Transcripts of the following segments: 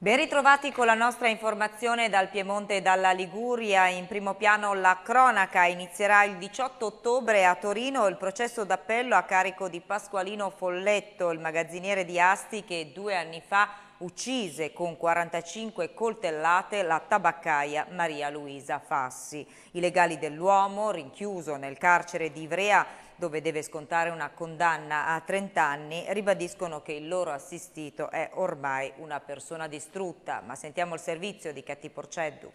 Ben ritrovati con la nostra informazione dal Piemonte e dalla Liguria. In primo piano la cronaca inizierà il 18 ottobre a Torino il processo d'appello a carico di Pasqualino Folletto, il magazziniere di Asti che due anni fa uccise con 45 coltellate la tabaccaia Maria Luisa Fassi. I legali dell'uomo, rinchiuso nel carcere di Ivrea, dove deve scontare una condanna a 30 anni, ribadiscono che il loro assistito è ormai una persona distrutta. Ma sentiamo il servizio di Catti Porceddu.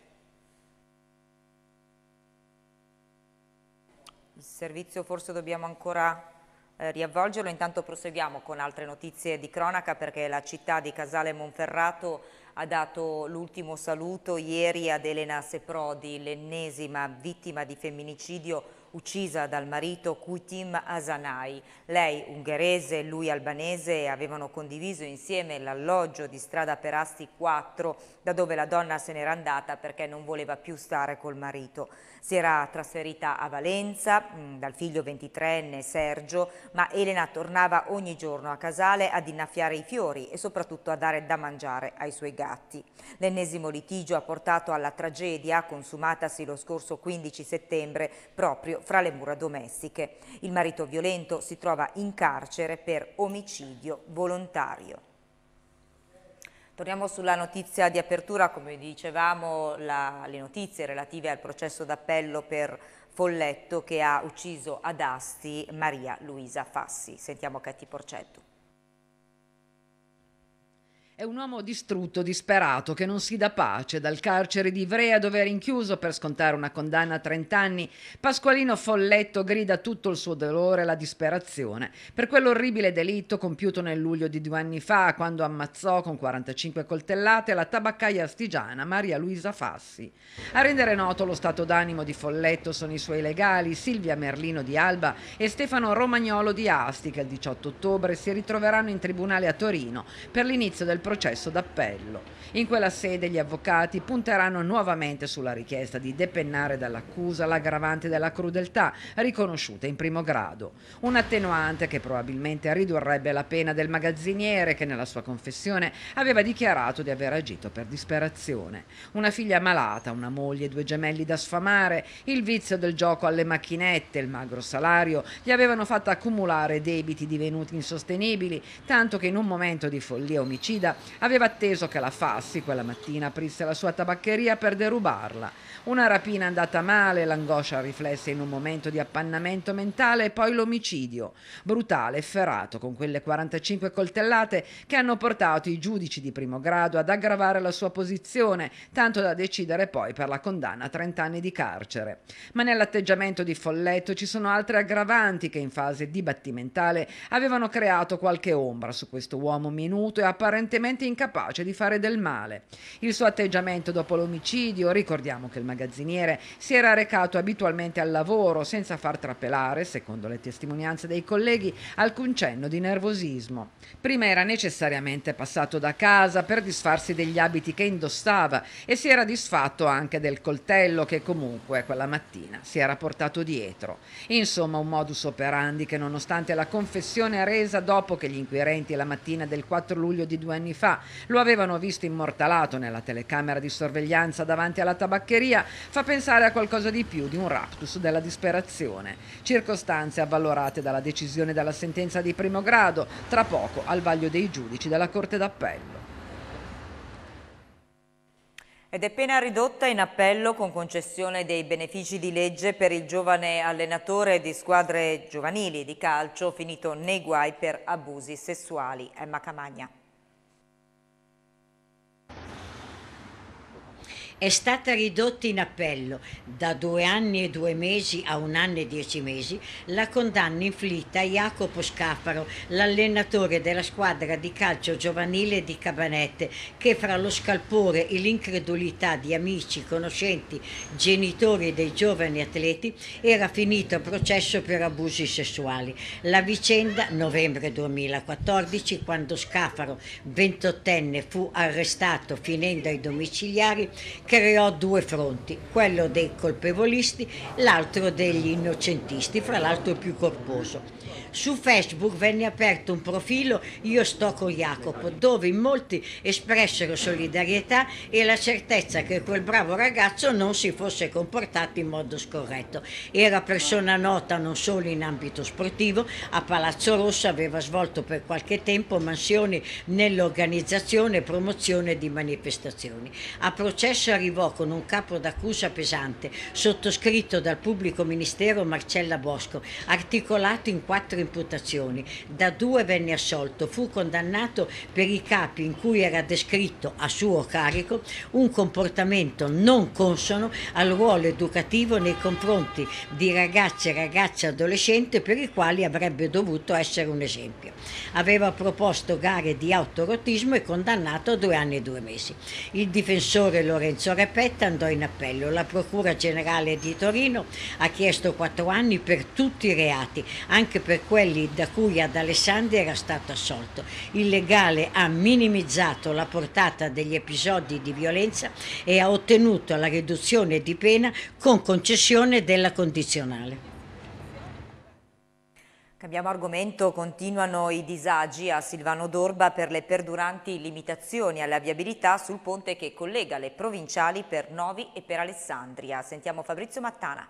Il servizio forse dobbiamo ancora eh, riavvolgerlo, intanto proseguiamo con altre notizie di cronaca perché la città di Casale Monferrato ha dato l'ultimo saluto ieri ad Elena Seprodi, l'ennesima vittima di femminicidio uccisa dal marito Kutim Asanai. Lei ungherese e lui albanese avevano condiviso insieme l'alloggio di strada Perasti 4 da dove la donna se n'era andata perché non voleva più stare col marito. Si era trasferita a Valenza mm, dal figlio 23enne Sergio ma Elena tornava ogni giorno a Casale ad innaffiare i fiori e soprattutto a dare da mangiare ai suoi gatti. L'ennesimo litigio ha portato alla tragedia consumatasi lo scorso 15 settembre proprio fra le mura domestiche. Il marito violento si trova in carcere per omicidio volontario. Torniamo sulla notizia di apertura, come dicevamo la, le notizie relative al processo d'appello per Folletto che ha ucciso ad Asti Maria Luisa Fassi. Sentiamo Catti Porcetto. È un uomo distrutto, disperato, che non si dà pace dal carcere di Ivrea dove è rinchiuso per scontare una condanna a 30 anni. Pasqualino Folletto grida tutto il suo dolore e la disperazione per quell'orribile delitto compiuto nel luglio di due anni fa quando ammazzò con 45 coltellate la tabaccaia astigiana Maria Luisa Fassi. A rendere noto lo stato d'animo di Folletto sono i suoi legali Silvia Merlino di Alba e Stefano Romagnolo di Asti che il 18 ottobre si ritroveranno in tribunale a Torino per l'inizio del processo d'appello. In quella sede gli avvocati punteranno nuovamente sulla richiesta di depennare dall'accusa l'aggravante della crudeltà riconosciuta in primo grado, un attenuante che probabilmente ridurrebbe la pena del magazziniere che nella sua confessione aveva dichiarato di aver agito per disperazione, una figlia malata, una moglie, e due gemelli da sfamare, il vizio del gioco alle macchinette, il magro salario gli avevano fatto accumulare debiti divenuti insostenibili, tanto che in un momento di follia omicida aveva atteso che la FAS Sassi quella mattina aprisse la sua tabaccheria per derubarla. Una rapina andata male, l'angoscia riflessa in un momento di appannamento mentale e poi l'omicidio, brutale, e efferato, con quelle 45 coltellate che hanno portato i giudici di primo grado ad aggravare la sua posizione, tanto da decidere poi per la condanna a 30 anni di carcere. Ma nell'atteggiamento di Folletto ci sono altre aggravanti che in fase dibattimentale avevano creato qualche ombra su questo uomo minuto e apparentemente incapace di fare del male male. Il suo atteggiamento dopo l'omicidio, ricordiamo che il magazziniere si era recato abitualmente al lavoro senza far trapelare, secondo le testimonianze dei colleghi, alcun cenno di nervosismo. Prima era necessariamente passato da casa per disfarsi degli abiti che indossava e si era disfatto anche del coltello che comunque quella mattina si era portato dietro. Insomma, un modus operandi che nonostante la confessione resa dopo che gli inquirenti la mattina del 4 luglio di due anni fa lo avevano visto in immortalato nella telecamera di sorveglianza davanti alla tabaccheria fa pensare a qualcosa di più di un raptus della disperazione. Circostanze avvalorate dalla decisione della sentenza di primo grado, tra poco al vaglio dei giudici della Corte d'Appello ed è appena ridotta in appello con concessione dei benefici di legge per il giovane allenatore di squadre giovanili di calcio finito nei guai per abusi sessuali. Emma Camagna. è stata ridotta in appello da due anni e due mesi a un anno e dieci mesi la condanna inflitta a Jacopo Scafaro, l'allenatore della squadra di calcio giovanile di Cabanette, che fra lo scalpore e l'incredulità di amici, conoscenti, genitori dei giovani atleti era finito a processo per abusi sessuali. La vicenda, novembre 2014, quando Scafaro, ventottenne, fu arrestato finendo ai domiciliari, creò due fronti, quello dei colpevolisti, l'altro degli innocentisti, fra l'altro il più corposo. Su Facebook venne aperto un profilo Io sto con Jacopo, dove in molti espressero solidarietà e la certezza che quel bravo ragazzo non si fosse comportato in modo scorretto. Era persona nota non solo in ambito sportivo, a Palazzo Rosso aveva svolto per qualche tempo mansioni nell'organizzazione e promozione di manifestazioni. A processo arrivò con un capo d'accusa pesante, sottoscritto dal pubblico ministero Marcella Bosco, articolato in quattro imputazioni. Da due venne assolto, fu condannato per i capi in cui era descritto a suo carico un comportamento non consono al ruolo educativo nei confronti di ragazze e ragazze adolescenti per i quali avrebbe dovuto essere un esempio. Aveva proposto gare di autorotismo e condannato a due anni e due mesi. Il difensore Lorenzo Renzo Repetta andò in appello. La Procura Generale di Torino ha chiesto quattro anni per tutti i reati, anche per quelli da cui ad Alessandria era stato assolto. Il legale ha minimizzato la portata degli episodi di violenza e ha ottenuto la riduzione di pena con concessione della condizionale. Cambiamo argomento, continuano i disagi a Silvano Dorba per le perduranti limitazioni alla viabilità sul ponte che collega le provinciali per Novi e per Alessandria. Sentiamo Fabrizio Mattana.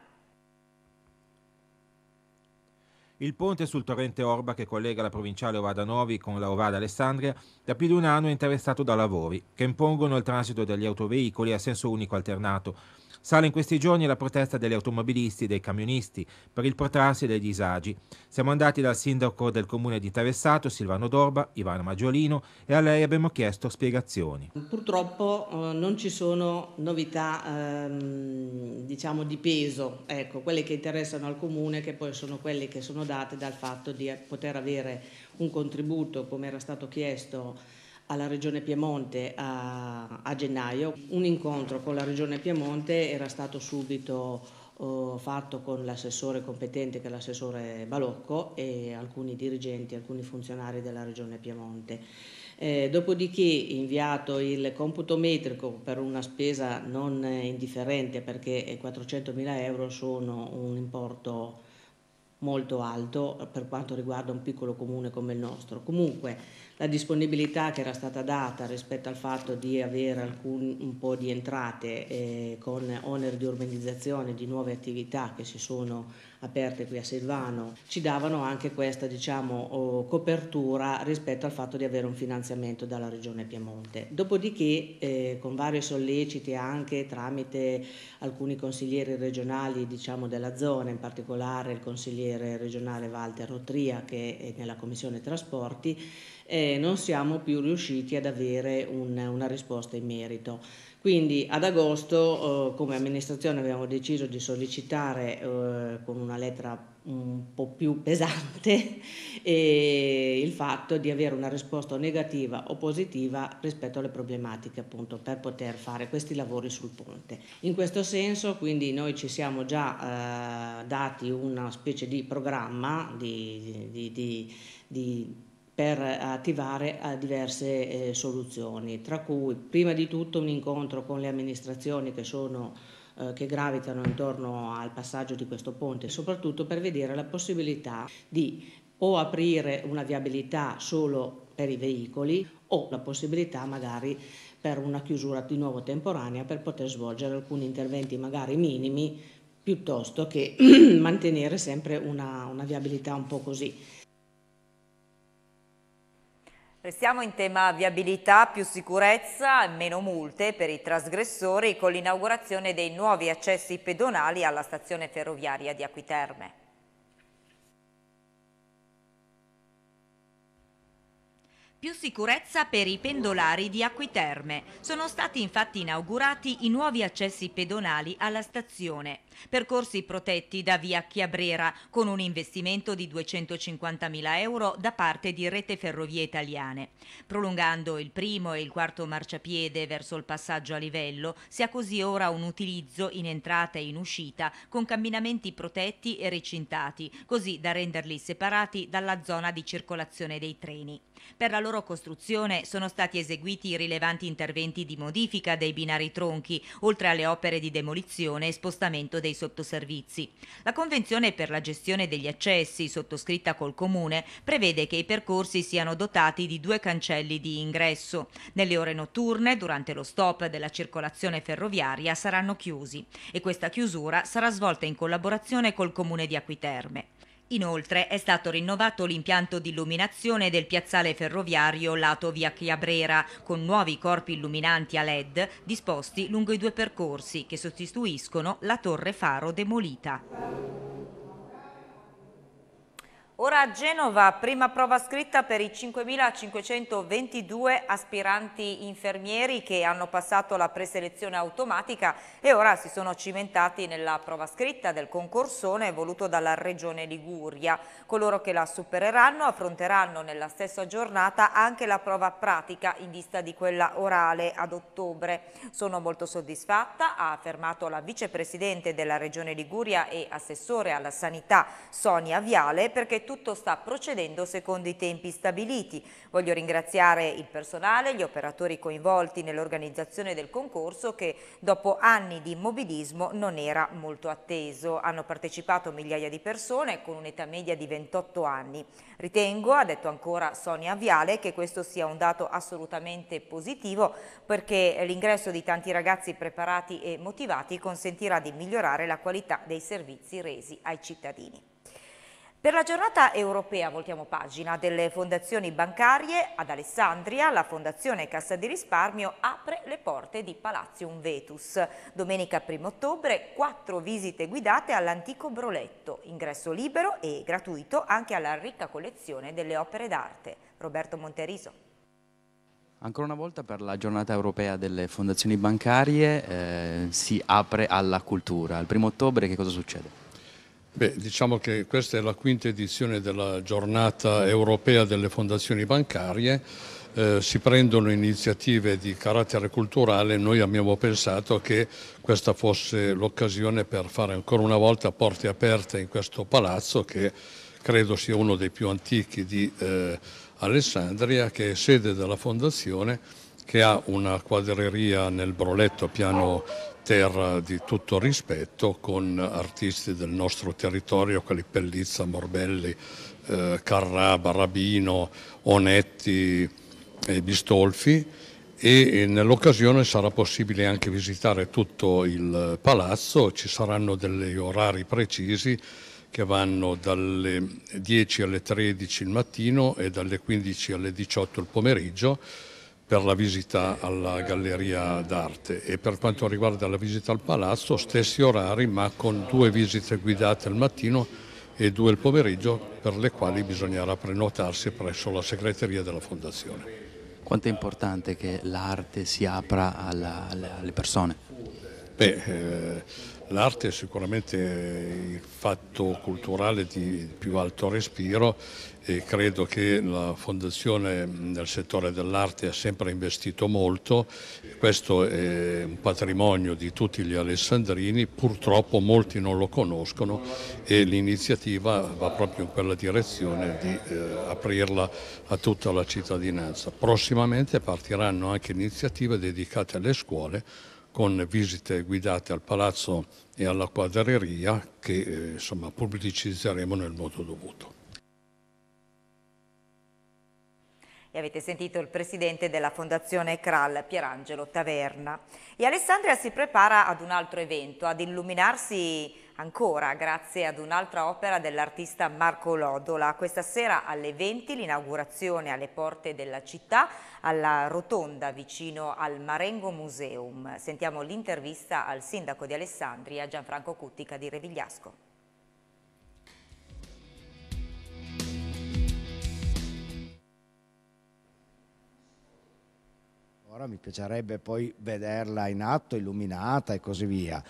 Il ponte sul torrente Orba che collega la provinciale Ovada Novi con la Ovada Alessandria da più di un anno è interessato da lavori che impongono il transito degli autoveicoli a senso unico alternato Sale in questi giorni la protesta degli automobilisti e dei camionisti per il protrarsi dei disagi. Siamo andati dal sindaco del comune di Tavessato, Silvano Dorba, Ivano Maggiolino e a lei abbiamo chiesto spiegazioni. Purtroppo eh, non ci sono novità ehm, diciamo di peso, ecco, quelle che interessano al comune che poi sono quelle che sono date dal fatto di poter avere un contributo come era stato chiesto alla Regione Piemonte a, a gennaio. Un incontro con la Regione Piemonte era stato subito oh, fatto con l'assessore competente che è l'assessore Balocco e alcuni dirigenti, alcuni funzionari della Regione Piemonte. Eh, dopodiché inviato il computo metrico per una spesa non indifferente perché 400 mila euro sono un importo molto alto eh, per quanto riguarda un piccolo comune come il nostro. Comunque la disponibilità che era stata data rispetto al fatto di avere alcun, un po' di entrate eh, con oneri di urbanizzazione di nuove attività che si sono aperte qui a Silvano, ci davano anche questa diciamo, copertura rispetto al fatto di avere un finanziamento dalla Regione Piemonte. Dopodiché eh, con vari solleciti anche tramite alcuni consiglieri regionali diciamo, della zona, in particolare il consigliere regionale Walter Rotria che è nella Commissione Trasporti, eh, non siamo più riusciti ad avere un, una risposta in merito. Quindi ad agosto eh, come amministrazione abbiamo deciso di sollecitare eh, con una lettera un po' più pesante eh, il fatto di avere una risposta negativa o positiva rispetto alle problematiche appunto per poter fare questi lavori sul ponte. In questo senso quindi noi ci siamo già eh, dati una specie di programma di, di, di, di per attivare eh, diverse eh, soluzioni, tra cui prima di tutto un incontro con le amministrazioni che, sono, eh, che gravitano intorno al passaggio di questo ponte, soprattutto per vedere la possibilità di o aprire una viabilità solo per i veicoli o la possibilità magari per una chiusura di nuovo temporanea per poter svolgere alcuni interventi magari minimi piuttosto che mantenere sempre una, una viabilità un po' così Restiamo in tema viabilità, più sicurezza, e meno multe per i trasgressori con l'inaugurazione dei nuovi accessi pedonali alla stazione ferroviaria di Acquiterme. Più sicurezza per i pendolari di Acquiterme. Sono stati infatti inaugurati i nuovi accessi pedonali alla stazione. Percorsi protetti da via Chiabrera con un investimento di 250.000 euro da parte di Rete Ferrovie Italiane. Prolungando il primo e il quarto marciapiede verso il passaggio a livello, si ha così ora un utilizzo in entrata e in uscita con camminamenti protetti e recintati, così da renderli separati dalla zona di circolazione dei treni. Per la loro loro costruzione sono stati eseguiti rilevanti interventi di modifica dei binari tronchi, oltre alle opere di demolizione e spostamento dei sottoservizi. La Convenzione per la gestione degli accessi, sottoscritta col Comune, prevede che i percorsi siano dotati di due cancelli di ingresso. Nelle ore notturne, durante lo stop della circolazione ferroviaria, saranno chiusi e questa chiusura sarà svolta in collaborazione col Comune di Acquiterme. Inoltre è stato rinnovato l'impianto di illuminazione del piazzale ferroviario lato via Chiabrera con nuovi corpi illuminanti a LED disposti lungo i due percorsi che sostituiscono la torre faro demolita. Ora a Genova, prima prova scritta per i 5.522 aspiranti infermieri che hanno passato la preselezione automatica e ora si sono cimentati nella prova scritta del concorsone voluto dalla Regione Liguria. Coloro che la supereranno affronteranno nella stessa giornata anche la prova pratica in vista di quella orale ad ottobre. Sono molto soddisfatta, ha affermato la vicepresidente della Regione Liguria e assessore alla sanità Sonia Viale perché tutti tutto sta procedendo secondo i tempi stabiliti. Voglio ringraziare il personale, gli operatori coinvolti nell'organizzazione del concorso che dopo anni di immobilismo non era molto atteso. Hanno partecipato migliaia di persone con un'età media di 28 anni. Ritengo, ha detto ancora Sonia Viale, che questo sia un dato assolutamente positivo perché l'ingresso di tanti ragazzi preparati e motivati consentirà di migliorare la qualità dei servizi resi ai cittadini. Per la giornata europea voltiamo pagina delle fondazioni bancarie. Ad Alessandria la Fondazione Cassa di Risparmio apre le porte di Palazium Vetus. Domenica 1 ottobre quattro visite guidate all'antico Broletto, ingresso libero e gratuito anche alla ricca collezione delle opere d'arte. Roberto Monteriso. Ancora una volta per la giornata europea delle fondazioni bancarie eh, si apre alla cultura. Il 1 ottobre che cosa succede? Beh, diciamo che questa è la quinta edizione della giornata mm. europea delle fondazioni bancarie. Eh, si prendono iniziative di carattere culturale, noi abbiamo pensato che questa fosse mm. l'occasione per fare ancora una volta porte aperte in questo palazzo che credo sia uno dei più antichi di eh, Alessandria, che è sede della fondazione, che ha una quadreria nel Broletto, piano terra di tutto rispetto con artisti del nostro territorio, quali Pellizza, Morbelli, eh, Carrà, Barabino, Onetti e Bistolfi e nell'occasione sarà possibile anche visitare tutto il palazzo, ci saranno degli orari precisi che vanno dalle 10 alle 13 il mattino e dalle 15 alle 18 il pomeriggio per la visita alla Galleria d'Arte e per quanto riguarda la visita al Palazzo stessi orari ma con due visite guidate al mattino e due al pomeriggio per le quali bisognerà prenotarsi presso la segreteria della Fondazione. Quanto è importante che l'arte si apra alla, alle persone? Beh, eh, l'arte è sicuramente il fatto culturale di più alto respiro e credo che la Fondazione nel settore dell'arte ha sempre investito molto, questo è un patrimonio di tutti gli alessandrini, purtroppo molti non lo conoscono e l'iniziativa va proprio in quella direzione di eh, aprirla a tutta la cittadinanza. Prossimamente partiranno anche iniziative dedicate alle scuole con visite guidate al palazzo e alla quadreria che eh, insomma, pubblicizzeremo nel modo dovuto. E avete sentito il presidente della Fondazione Kral, Pierangelo Taverna. E Alessandria si prepara ad un altro evento, ad illuminarsi ancora grazie ad un'altra opera dell'artista Marco Lodola. Questa sera alle 20 l'inaugurazione alle porte della città, alla rotonda vicino al Marengo Museum. Sentiamo l'intervista al sindaco di Alessandria, Gianfranco Cuttica di Revigliasco. Ora mi piacerebbe poi vederla in atto, illuminata e così via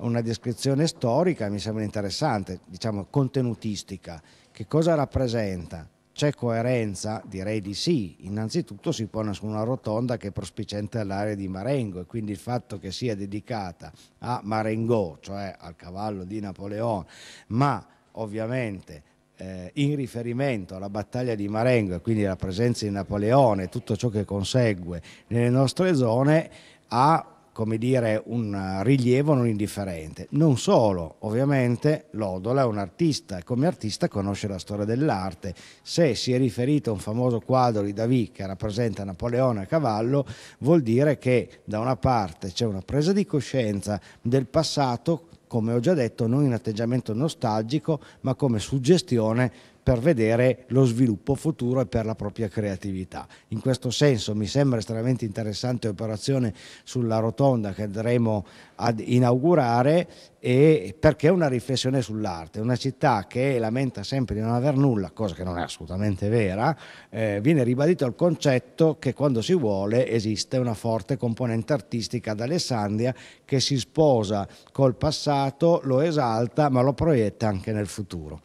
una descrizione storica mi sembra interessante, diciamo contenutistica. Che cosa rappresenta? C'è coerenza? Direi di sì. Innanzitutto si pone su una rotonda che è prospiciente all'area di Marengo e quindi il fatto che sia dedicata a Marengo, cioè al cavallo di Napoleone, ma ovviamente eh, in riferimento alla battaglia di Marengo e quindi alla presenza di Napoleone e tutto ciò che consegue nelle nostre zone, ha come dire, un eh, rilievo non indifferente. Non solo, ovviamente Lodola è un artista e come artista conosce la storia dell'arte. Se si è riferito a un famoso quadro di Davy che rappresenta Napoleone a cavallo, vuol dire che da una parte c'è una presa di coscienza del passato come ho già detto, non in atteggiamento nostalgico, ma come suggestione per vedere lo sviluppo futuro e per la propria creatività. In questo senso mi sembra estremamente interessante l'operazione sulla rotonda che andremo ad inaugurare e perché una riflessione sull'arte. Una città che lamenta sempre di non aver nulla, cosa che non è assolutamente vera, eh, viene ribadito il concetto che quando si vuole esiste una forte componente artistica ad Alessandria che si sposa col passato, lo esalta ma lo proietta anche nel futuro.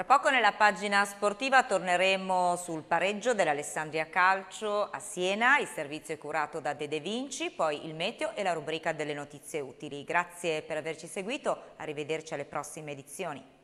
Tra poco nella pagina sportiva torneremo sul pareggio dell'Alessandria Calcio a Siena, il servizio è curato da De De Vinci, poi il meteo e la rubrica delle notizie utili. Grazie per averci seguito, arrivederci alle prossime edizioni.